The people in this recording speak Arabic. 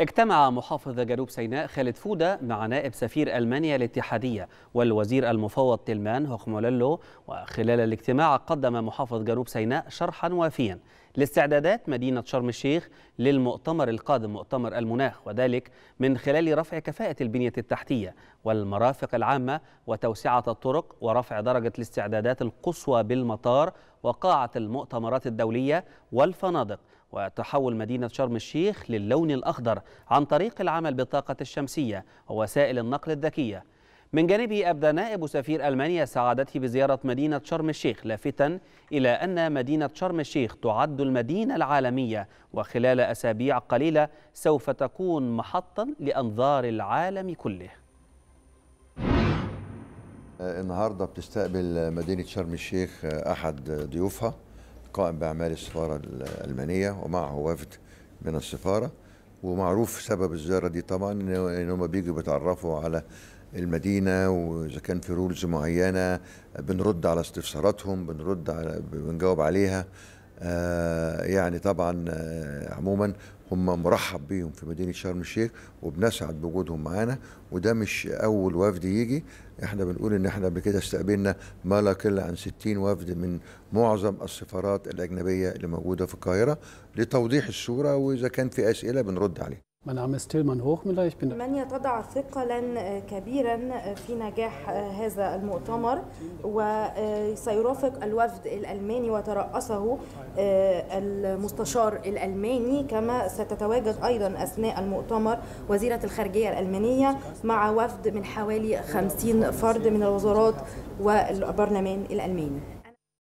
اجتمع محافظ جنوب سيناء خالد فودة مع نائب سفير ألمانيا الاتحادية والوزير المفوض تلمان هوخموليلو وخلال الاجتماع قدم محافظ جنوب سيناء شرحا وافيا لاستعدادات مدينة شرم الشيخ للمؤتمر القادم مؤتمر المناخ وذلك من خلال رفع كفاءة البنية التحتية والمرافق العامة وتوسعة الطرق ورفع درجة الاستعدادات القصوى بالمطار وقاعة المؤتمرات الدولية والفنادق وتحول مدينة شرم الشيخ للون الأخضر عن طريق العمل بالطاقة الشمسية ووسائل النقل الذكية من جانبه أبدى نائب سفير ألمانيا سعادته بزيارة مدينة شرم الشيخ لافتا إلى أن مدينة شرم الشيخ تعد المدينة العالمية وخلال أسابيع قليلة سوف تكون محطا لأنظار العالم كله آه، النهاردة بتستقبل مدينة شرم الشيخ آه، أحد ضيوفها قائم بأعمال السفارة الألمانية ومعه وفد من السفارة ومعروف سبب الزيارة دي طبعا إن هم بيجوا بيتعرفوا على المدينة وإذا كان في رولز معينة بنرد على استفساراتهم بنرد على بنجاوب عليها آه، يعني طبعا آه، عموما هم مرحب بيهم في مدينه شرم الشيخ وبنسعد بوجودهم معانا وده مش اول وفد يجي احنا بنقول ان احنا قبل كده استقبلنا ما لا يقل عن 60 وفد من معظم السفارات الاجنبيه اللي موجوده في القاهره لتوضيح الصوره واذا كان في اسئله بنرد عليها من عم ستيلمان Tilman Hochmüller. من يتضع ثقلا آه، كبيرا آه، في نجاح آه، هذا المؤتمر وسيرافق الوفد الألماني وترأسه المستشار الألماني كما ستتواجد أيضا أثناء المؤتمر وزيرة الخارجية الألمانية مع وفد من حوالي 50 فرد من الوزارات والبرلمان الألماني